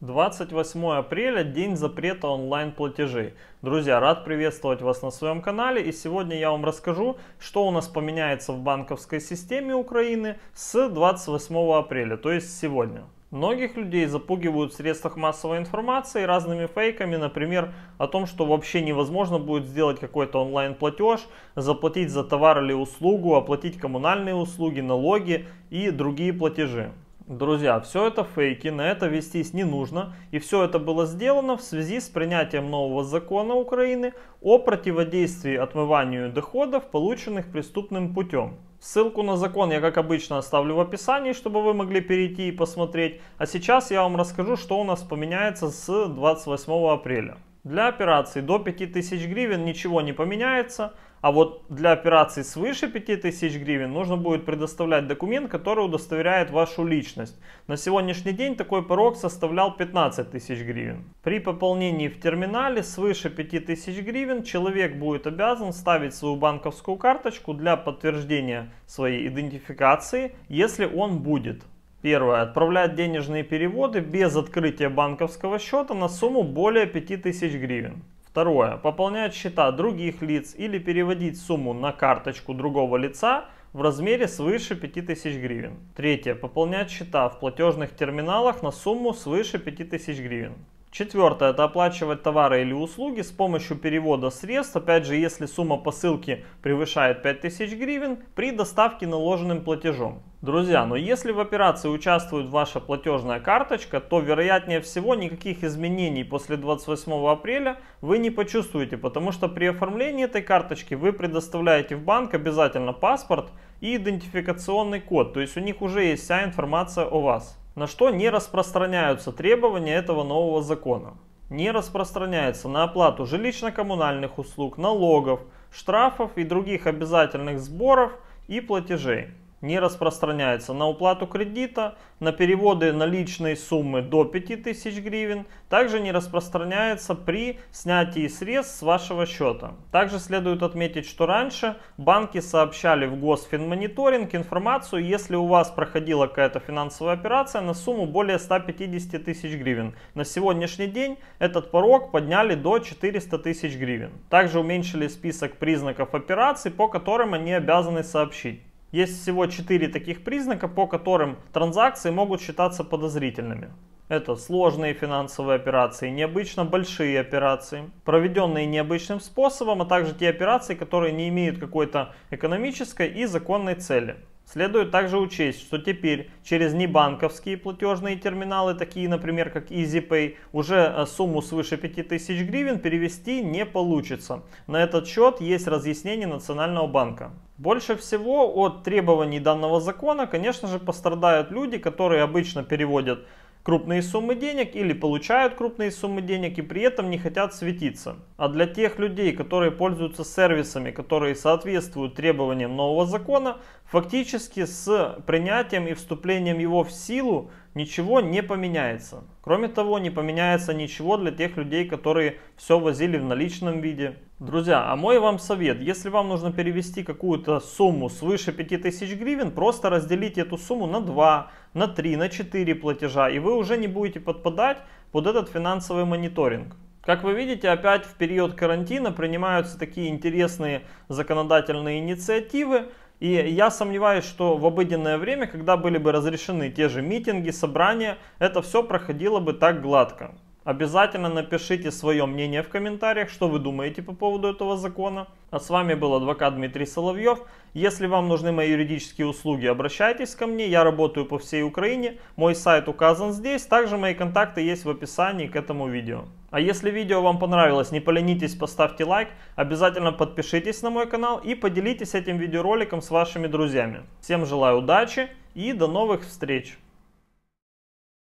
28 апреля – день запрета онлайн-платежей. Друзья, рад приветствовать вас на своем канале и сегодня я вам расскажу, что у нас поменяется в банковской системе Украины с 28 апреля, то есть сегодня. Многих людей запугивают в средствах массовой информации разными фейками, например, о том, что вообще невозможно будет сделать какой-то онлайн-платеж, заплатить за товар или услугу, оплатить коммунальные услуги, налоги и другие платежи. Друзья, все это фейки, на это вестись не нужно. И все это было сделано в связи с принятием нового закона Украины о противодействии отмыванию доходов, полученных преступным путем. Ссылку на закон я, как обычно, оставлю в описании, чтобы вы могли перейти и посмотреть. А сейчас я вам расскажу, что у нас поменяется с 28 апреля. Для операции до 5000 гривен ничего не поменяется, а вот для операций свыше 5000 гривен нужно будет предоставлять документ, который удостоверяет вашу личность. На сегодняшний день такой порог составлял 15 тысяч гривен. При пополнении в терминале свыше 5000 гривен человек будет обязан ставить свою банковскую карточку для подтверждения своей идентификации, если он будет. Первое. Отправлять денежные переводы без открытия банковского счета на сумму более 5000 гривен. Второе. Пополнять счета других лиц или переводить сумму на карточку другого лица в размере свыше 5000 гривен. Третье. Пополнять счета в платежных терминалах на сумму свыше 5000 гривен. Четвертое – это оплачивать товары или услуги с помощью перевода средств, опять же, если сумма посылки превышает 5000 гривен, при доставке наложенным платежом. Друзья, но если в операции участвует ваша платежная карточка, то вероятнее всего никаких изменений после 28 апреля вы не почувствуете, потому что при оформлении этой карточки вы предоставляете в банк обязательно паспорт и идентификационный код, то есть у них уже есть вся информация о вас на что не распространяются требования этого нового закона. Не распространяется на оплату жилищно-коммунальных услуг, налогов, штрафов и других обязательных сборов и платежей не распространяется на уплату кредита, на переводы наличной суммы до 5000 гривен, также не распространяется при снятии средств с вашего счета. Также следует отметить, что раньше банки сообщали в Госфинмониторинг информацию, если у вас проходила какая-то финансовая операция на сумму более 150 тысяч гривен. На сегодняшний день этот порог подняли до 400 тысяч гривен. Также уменьшили список признаков операций, по которым они обязаны сообщить. Есть всего 4 таких признака, по которым транзакции могут считаться подозрительными. Это сложные финансовые операции, необычно большие операции, проведенные необычным способом, а также те операции, которые не имеют какой-то экономической и законной цели. Следует также учесть, что теперь через небанковские платежные терминалы, такие, например, как EasyPay, уже э, сумму свыше 5000 гривен перевести не получится. На этот счет есть разъяснение Национального банка. Больше всего от требований данного закона, конечно же, пострадают люди, которые обычно переводят крупные суммы денег или получают крупные суммы денег и при этом не хотят светиться. А для тех людей, которые пользуются сервисами, которые соответствуют требованиям нового закона, фактически с принятием и вступлением его в силу ничего не поменяется. Кроме того, не поменяется ничего для тех людей, которые все возили в наличном виде, Друзья, а мой вам совет, если вам нужно перевести какую-то сумму свыше 5000 гривен, просто разделите эту сумму на 2, на 3, на 4 платежа, и вы уже не будете подпадать под этот финансовый мониторинг. Как вы видите, опять в период карантина принимаются такие интересные законодательные инициативы, и я сомневаюсь, что в обыденное время, когда были бы разрешены те же митинги, собрания, это все проходило бы так гладко. Обязательно напишите свое мнение в комментариях, что вы думаете по поводу этого закона. А с вами был адвокат Дмитрий Соловьев. Если вам нужны мои юридические услуги, обращайтесь ко мне. Я работаю по всей Украине. Мой сайт указан здесь. Также мои контакты есть в описании к этому видео. А если видео вам понравилось, не поленитесь, поставьте лайк, обязательно подпишитесь на мой канал и поделитесь этим видеороликом с вашими друзьями. Всем желаю удачи и до новых встреч!